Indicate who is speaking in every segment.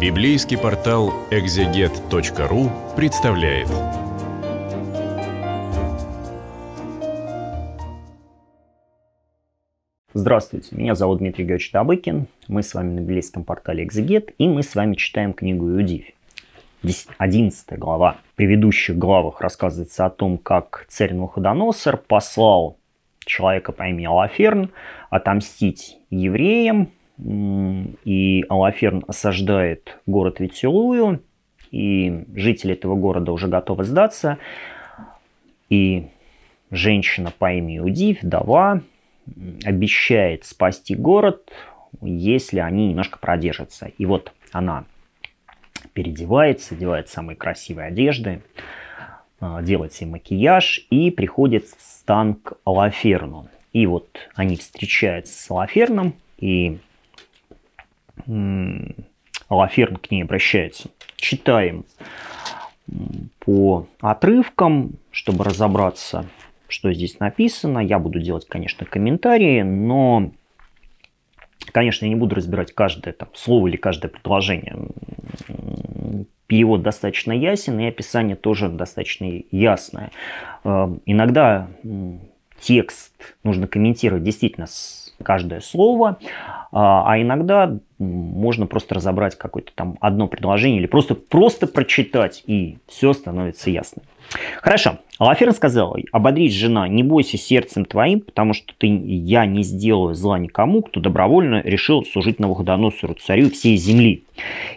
Speaker 1: Библейский портал экзегет.ру представляет. Здравствуйте, меня зовут Дмитрий Георгиевич Табыкин. Мы с вами на библейском портале Экзегет, и мы с вами читаем книгу Иудиф. 11 глава. В предыдущих главах рассказывается о том, как царь Новоходоносор послал человека по имени Алаферн отомстить евреям, и Алаферн осаждает город Витилую, и жители этого города уже готовы сдаться, и женщина по имени Уди, вдова, обещает спасти город, если они немножко продержатся. И вот она переодевается, одевает самые красивые одежды, а, делает себе макияж и приходит в стан к Алаферну. И вот они встречаются с Алаферном, и Алаферн к ней обращается. Читаем по отрывкам, чтобы разобраться, что здесь написано. Я буду делать, конечно, комментарии, но, конечно, я не буду разбирать каждое там, слово или каждое предложение. Перевод достаточно ясен, и описание тоже достаточно ясное. Э, иногда текст нужно комментировать действительно с каждое слово, а, а иногда можно просто разобрать какое-то там одно предложение или просто, просто прочитать, и все становится ясно. Хорошо. Алаферн сказал, ободрись, жена, не бойся сердцем твоим, потому что ты, я не сделаю зла никому, кто добровольно решил служить Навуходоносору, царю всей земли.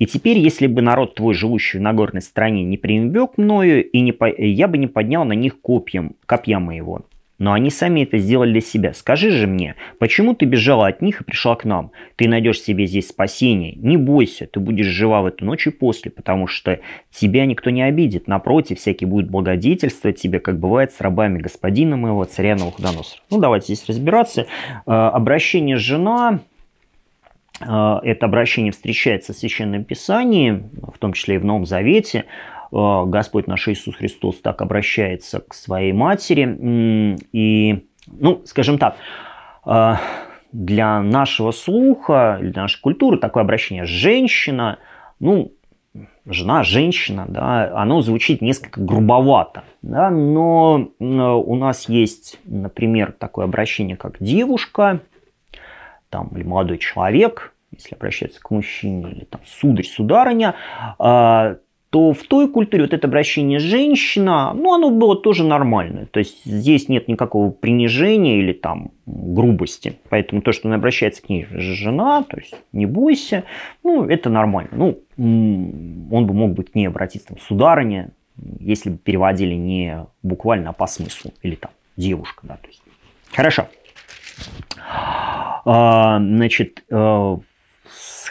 Speaker 1: И теперь, если бы народ твой, живущий в Нагорной стране, не пренебег мною, и не я бы не поднял на них копьем, копья моего. Но они сами это сделали для себя. Скажи же мне, почему ты бежала от них и пришла к нам? Ты найдешь себе здесь спасение. Не бойся, ты будешь жива в эту ночь и после, потому что тебя никто не обидит. Напротив, всякий будет благодетельствовать тебе, как бывает с рабами господина моего, царя Навуходоносора. Ну, давайте здесь разбираться. Э, обращение «жена» э, Это обращение встречается в Священном Писании, в том числе и в Новом Завете. Э, Господь наш Иисус Христос так обращается к своей матери. И, ну, скажем так, э, для нашего слуха, для нашей культуры такое обращение «женщина», ну, жена, женщина, да, оно звучит несколько грубовато, да, но э, у нас есть, например, такое обращение, как девушка, там, или молодой человек, если обращаться к мужчине, или там сударь, сударыня, то в той культуре вот это обращение женщина, ну, оно было тоже нормальное. То есть здесь нет никакого принижения или там грубости. Поэтому то, что она обращается к ней жена, то есть не бойся, ну, это нормально. Ну, он бы мог бы к ней обратиться, там, сударыня, если бы переводили не буквально, а по смыслу. Или там девушка, да, то есть. Хорошо. А, значит, э,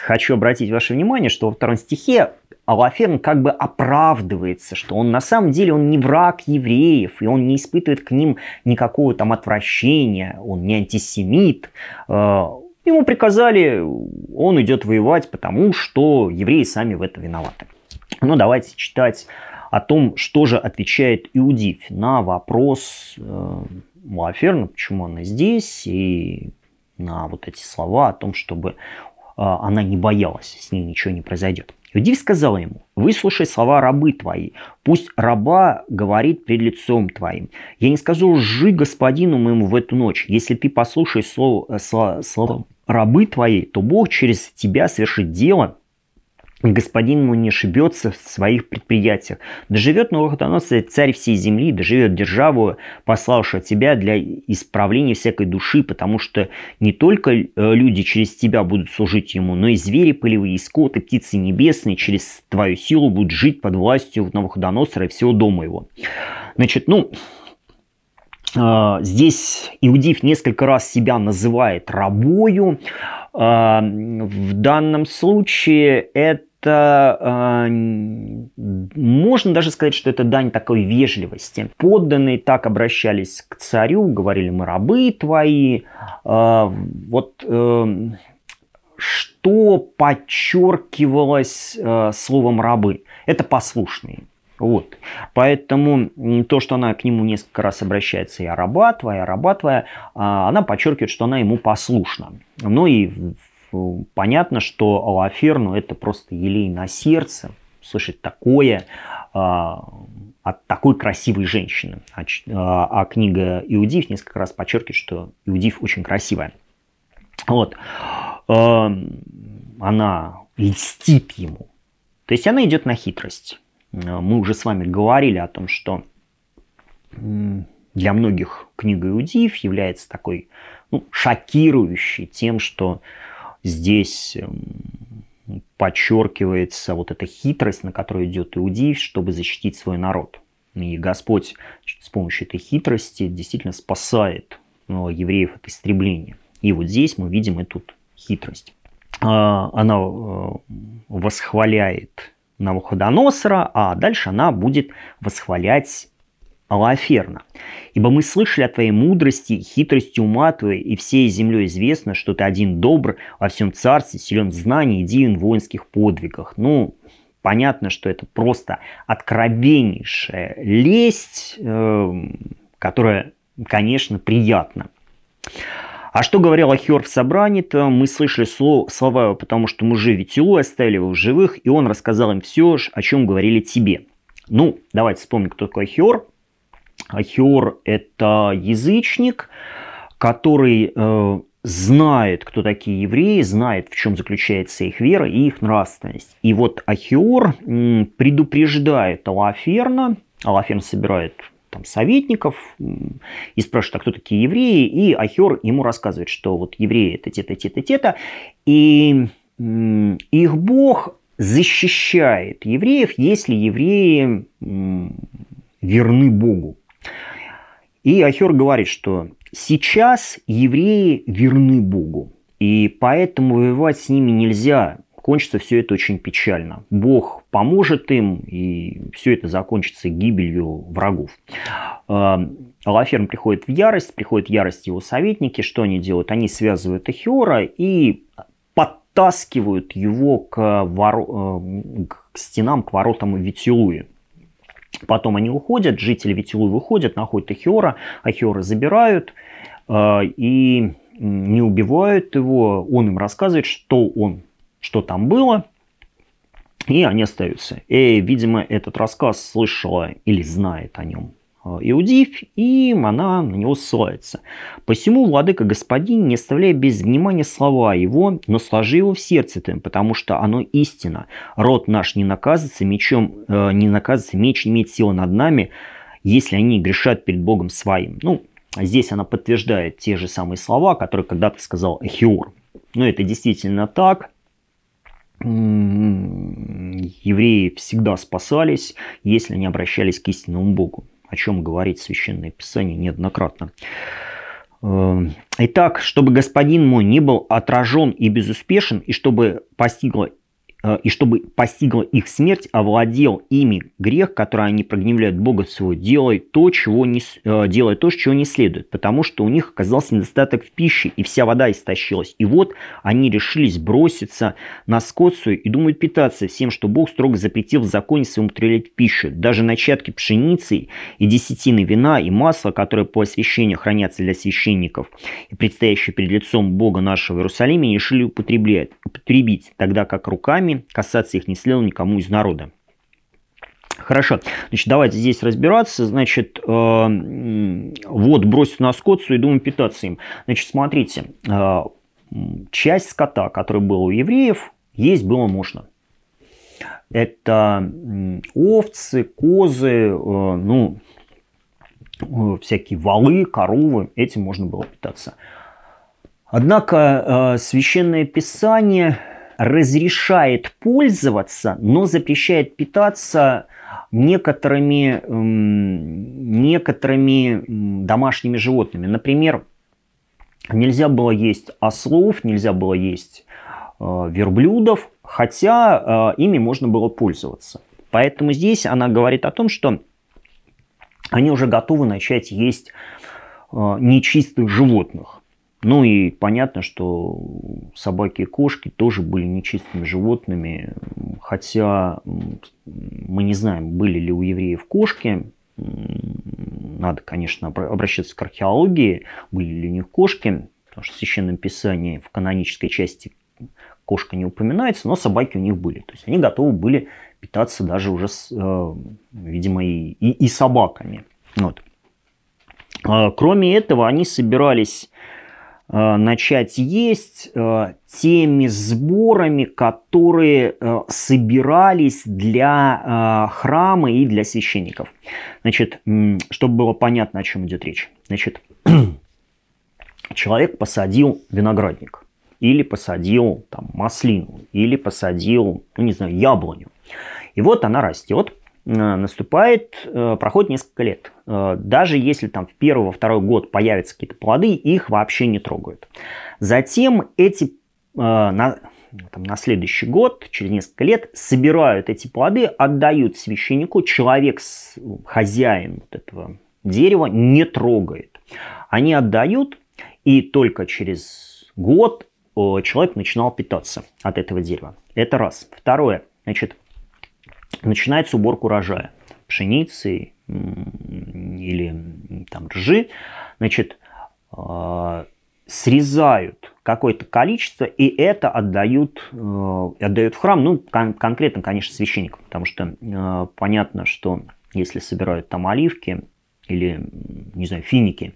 Speaker 1: хочу обратить ваше внимание, что во втором стихе Алаферн как бы оправдывается, что он на самом деле он не враг евреев, и он не испытывает к ним никакого там отвращения, он не антисемит. А, ему приказали, он идет воевать, потому что евреи сами в это виноваты. Ну, давайте читать о том, что же отвечает Иудив на вопрос э, почему она здесь, и на вот эти слова о том, чтобы а, она не боялась, с ней ничего не произойдет. Иудив сказал ему, выслушай слова рабы твои, пусть раба говорит пред лицом твоим. Я не скажу лжи господину моему в эту ночь, если ты послушаешь слово, э, слово, слово рабы твои, то Бог через тебя совершит дело, господин мой не ошибется в своих предприятиях. Доживет Новоходоносный царь всей земли, доживет державу, пославшую тебя для исправления всякой души, потому что не только э, люди через тебя будут служить ему, но и звери полевые, и скот, птицы небесные через твою силу будут жить под властью Новоходоносора и всего дома его. Значит, ну, э, Здесь Иудив несколько раз себя называет рабою. Э, в данном случае это это, а, можно даже сказать, что это дань такой вежливости. Подданные так обращались к царю, говорили, мы рабы твои. А, вот э, что подчеркивалось э, словом «рабы»? Это послушные. Вот. Поэтому то, что она к нему несколько раз обращается, я раба твоя, раба твоя, а, она подчеркивает, что она ему послушна. Ну и Э, понятно, что Алаферну это просто елей на сердце. Слышать такое а, от такой красивой женщины. А, а, а книга Иудив несколько раз подчеркивает, что Иудив очень красивая. Вот. Э, она льстит ему. То есть она идет на хитрость. Э, мы уже с вами говорили о том, что для многих книга Иудив является такой ну, шокирующей тем, что Здесь эм, подчеркивается вот эта хитрость, на которую идет иудей, чтобы защитить свой народ. И Господь с помощью этой хитрости действительно спасает э, евреев от истребления. И вот здесь мы видим эту хитрость. А, она э, восхваляет Навуходоносора, а дальше она будет восхвалять Алаферна. Ибо мы слышали о твоей мудрости, хитрости ума твоей, и всей землей известно, что ты один добр во всем царстве, силен в знании и дивен в воинских подвигах. Ну, понятно, что это просто откровеннейшая лесть, эм, которая, конечно, приятна. А что говорил Ахиор в собрании-то? Мы слышали слово, слова потому что мужи Ветилу оставили его в живых, и он рассказал им все, о чем говорили тебе. Ну, давайте вспомним, кто такой Ахиор. Ахиор – это язычник, который э, знает, кто такие евреи, знает, в чем заключается их вера и их нравственность. И вот Ахиор э, предупреждает Алаферна, Алаферн собирает там, советников и спрашивает, а кто такие евреи, и Ахиор ему рассказывает, что вот евреи – это те-то, те-то, те-то, и их бог защищает евреев, если евреи верны Богу. И Ахер говорит, что сейчас евреи верны Богу, и поэтому воевать с ними нельзя. Кончится все это очень печально. Бог поможет им, и все это закончится гибелью врагов. Алаферн приходит в ярость, приходит в ярость его советники. Что они делают? Они связывают Эхиора и подтаскивают его к, воро... Э, к стенам, к воротам Витилуи. Потом они уходят, жители Витилуи выходят, находят Ахиора, Ахиора забирают э, и не убивают его. Он им рассказывает, что он, что там было, и они остаются. И, видимо, этот рассказ слышала или знает о нем Э, Иудив, и она на него ссылается. «Посему, владыка господин, не оставляя без внимания слова его, но сложи его в сердце ты, потому что оно истина. Род наш не наказывается мечом, э, не наказывается, меч не имеет силы над нами, если они грешат перед Богом своим». Ну, здесь она подтверждает те же самые слова, которые когда-то сказал Эхиор. Но ну, это действительно так м-м-м, – евреи всегда спасались, если они обращались к истинному Богу о чем говорит Священное Писание неоднократно. Эм, Итак, чтобы господин мой не был отражен и безуспешен, и чтобы постигло Э, и чтобы постигла их смерть, овладел ими грех, который они прогневляют Бога своего, делай то, чего не, э, делай то, чего не следует, потому что у них оказался недостаток в пище, и вся вода истощилась. И вот они решились броситься на скотцию и думают питаться всем, что Бог строго запретил в законе своем употреблять в пищу. Даже начатки пшеницы и десятины вина и масла, которые по освящению хранятся для священников и предстоящие перед лицом Бога нашего Иерусалиме решили употреблять, употребить, тогда как руками образования, касаться их не следовало никому из народа. Хорошо, значит, давайте здесь разбираться. Значит, э, вот бросить на скот и думаю питаться им. Значит, смотрите, э, часть скота, который был у евреев, есть было можно. Это овцы, козы, э, ну, всякие валы, коровы, этим можно было питаться. Однако священное писание разрешает пользоваться, но запрещает питаться некоторыми, эм, некоторыми домашними животными. Например, нельзя было есть ослов, нельзя было есть э, верблюдов, хотя э, ими можно было пользоваться. Поэтому здесь она говорит о том, что они уже готовы начать есть э, нечистых животных. Ну и понятно, что собаки и кошки тоже были нечистыми животными, хотя мы не знаем, были ли у евреев кошки, надо, конечно, обращаться к археологии, были ли у них кошки, потому что в Священном Писании в канонической части кошка не упоминается, но собаки у них были. То есть они готовы были питаться даже уже, с, э, видимо, и, и, и собаками. Вот. А, кроме этого, они собирались Э, начать есть э, теми сборами, которые э, собирались для храма и для священников. Значит, чтобы было понятно, о чем идет речь. Значит, человек посадил виноградник или посадил там, маслину, или посадил, ну, не знаю, яблоню. И вот она растет, Э, наступает, э, проходит несколько лет. Э, даже если там в первый, во второй год появятся какие-то плоды, их вообще не трогают. Затем эти на, там, на следующий год, через несколько лет, собирают эти плоды, отдают священнику. Человек, хозяин вот этого дерева, не трогает. Они отдают, и только через год человек начинал питаться от этого дерева. Это раз. Второе. Значит, начинается уборка урожая пшеницы или там ржи, значит, э, срезают какое-то количество, и это отдают, э, отдают в храм, ну, кон- конкретно, конечно, священникам, потому что э, понятно, что если собирают там оливки или, не знаю, финики,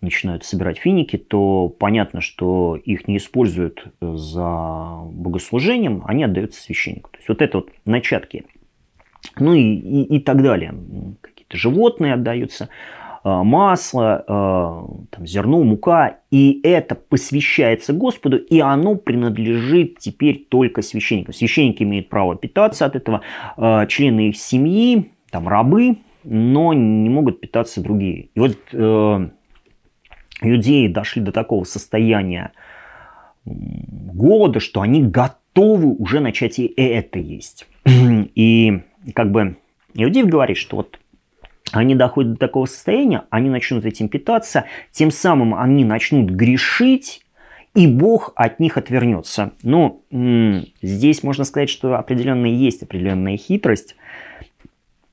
Speaker 1: начинают собирать финики, то понятно, что их не используют э, за богослужением, они отдаются священнику. То есть вот это вот начатки. Ну и, и, и так далее. Какие-то животные отдаются, э, масло, э, там, зерно, мука. И это посвящается Господу, и оно принадлежит теперь только священникам. Священники имеют право питаться от этого, члены их семьи, там рабы, но не могут питаться другие. И вот иудеи дошли до такого состояния голода, что они готовы уже начать и это есть. И как бы иудеев говорит, что вот они доходят до такого состояния, они начнут этим питаться, тем самым они начнут грешить, и Бог от них отвернется. Ну, здесь можно сказать, что определенная есть определенная хитрость.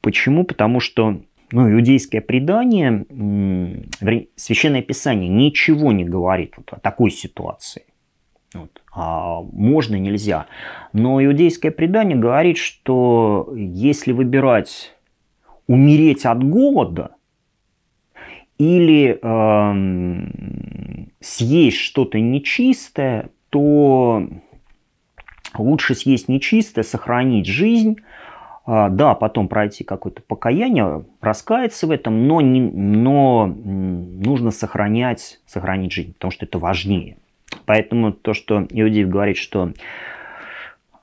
Speaker 1: Почему? Потому что ну иудейское предание, священное писание ничего не говорит вот о такой ситуации. Вот. А можно, нельзя. Но иудейское предание говорит, что если выбирать умереть от голода или э, съесть что-то нечистое, то лучше съесть нечистое, сохранить жизнь, а, да, потом пройти какое-то покаяние, раскаяться в этом, но, не, но нужно сохранять, сохранить жизнь, потому что это важнее. Поэтому то, что Иудеев говорит, что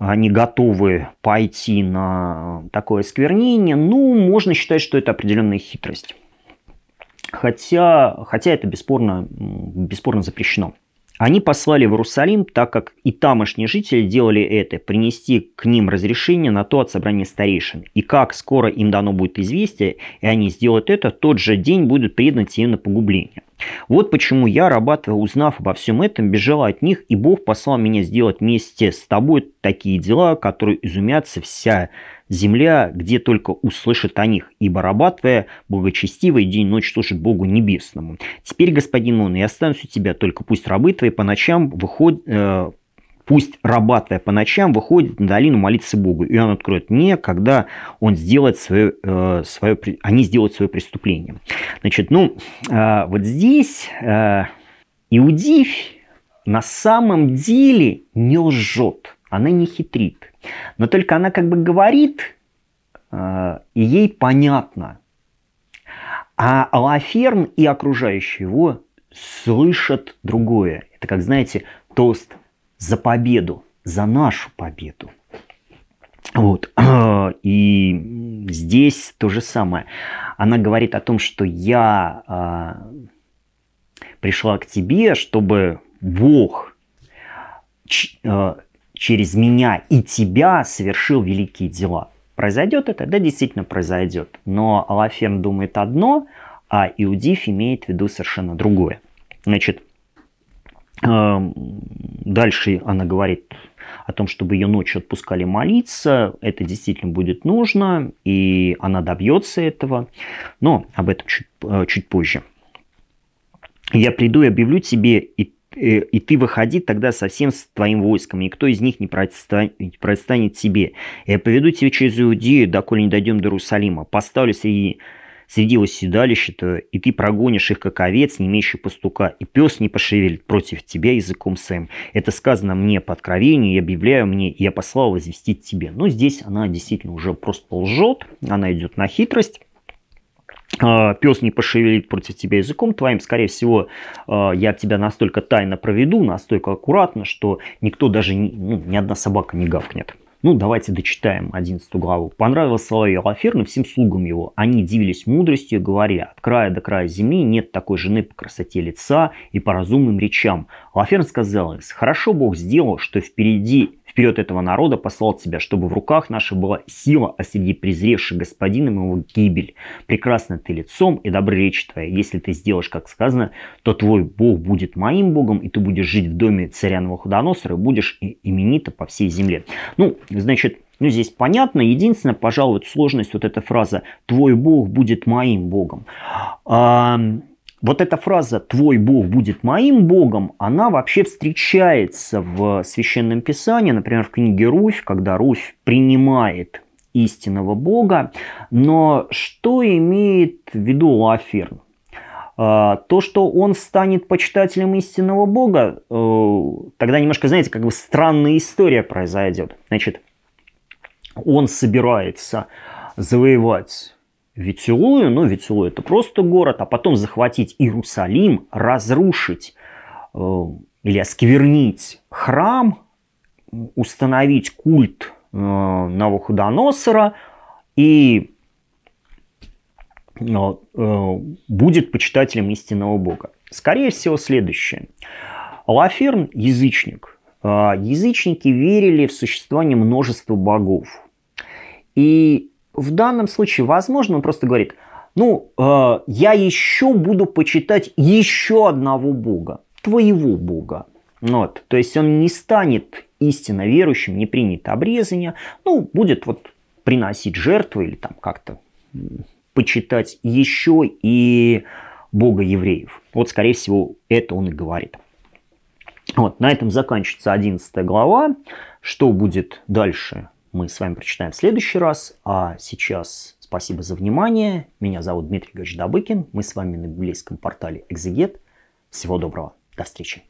Speaker 1: они готовы пойти на такое сквернение, ну, можно считать, что это определенная хитрость. Хотя, хотя это бесспорно, бесспорно запрещено. Они послали в Иерусалим, так как и тамошние жители делали это, принести к ним разрешение на то от собрания старейшин. И как скоро им дано будет известие, и они сделают это, тот же день будут преданы им на погубление. Вот почему я, Рабатова, узнав обо всем этом, бежал от них, и Бог послал меня сделать вместе с тобой такие дела, которые изумятся вся земля, где только услышит о них, и барабатвая благочестивый день и ночь служит Богу Небесному. Теперь, господин он, и останусь у тебя, только пусть рабы твои по ночам выходят, э, пусть раба по ночам выходит на долину молиться Богу, и он откроет мне, когда он сделает свое, э, свое, они сделают свое преступление. Значит, ну, э, вот здесь э, на самом деле не лжет она не хитрит. Но только она как бы говорит, э, и ей понятно. А Алаферн и окружающие его слышат другое. Это как, знаете, тост за победу, за нашу победу. Вот. И здесь то же самое. Она говорит о том, что я а, пришла к тебе, чтобы Бог э, через меня и тебя совершил великие дела. Произойдет это? Да, действительно произойдет. Но Алафен думает одно, а Иудиф имеет в виду совершенно другое. Значит, эм, дальше она говорит о том, чтобы ее ночью отпускали молиться. Это действительно будет нужно, и она добьется этого. Но об этом чуть, э, чуть позже. «Я приду и объявлю тебе и Э, и ты выходи тогда совсем с твоим войском, никто из них не противостанет, противостанет тебе. Я поведу тебя через Иудею, доколе не дойдем до Иерусалима, поставлю среди, среди восседалища-то, и ты прогонишь их, как овец, не имеющий пастука, и пес не пошевелит против тебя языком своим. Это сказано мне по откровению, я объявляю мне, и я послал возвестить тебе. Но здесь она действительно уже просто лжет, она идет на хитрость, а, пес не пошевелит против тебя языком твоим, скорее всего, а, я тебя настолько тайно проведу, настолько аккуратно, что никто даже, ну, ни одна собака не гавкнет. Ну, давайте дочитаем 11 главу. Понравилось слово Алаферну всем слугам его. Они дивились мудростью, говоря, от края до края земли нет такой жены по красоте лица и по разумным речам. Лаферн сказал им, хорошо Бог сделал, что впереди вперед этого народа послал тебя, чтобы в руках наша была сила, а среди презревших господина моего гибель. Прекрасно ты лицом и добры речь твоя. Если ты сделаешь, как сказано, то твой Бог будет моим Богом, и ты будешь жить в доме царя Новоходоносора, и будешь именито по всей земле. Ну, значит, ну, здесь понятно. Единственное, пожалуй, сложность вот эта фраза «твой Бог будет моим Богом». А, вот эта фраза «твой Бог будет моим Богом», она вообще встречается в Священном Писании, например, в книге «Руфь», когда Руфь принимает истинного Бога. Но что имеет в виду Лаферн? А, то, что он станет почитателем истинного Бога, э, тогда немножко, знаете, как бы странная история произойдет. Значит, он собирается завоевать Вицелую, ну Вицелую это просто город, а потом захватить Иерусалим, разрушить э, или осквернить храм, установить культ э, Навуходоносора и э, э будет почитателем истинного бога. Скорее всего, следующее. Лаферн – язычник. Э, язычники верили в существование множества богов. И в данном случае, возможно, он просто говорит, ну, э, я еще буду почитать еще одного Бога, твоего Бога. Вот. То есть он не станет истинно верующим, не принят обрезания, ну, будет вот приносить жертвы или там как-то почитать еще и Бога евреев. Вот, скорее всего, это он и говорит. Вот, на этом заканчивается 11 глава. Что будет дальше, мы с вами прочитаем в следующий раз. А сейчас спасибо за внимание. Меня зовут Дмитрий Григорьевич Добыкин. Мы с вами на библейском портале «Экзегет». Всего доброго. До встречи.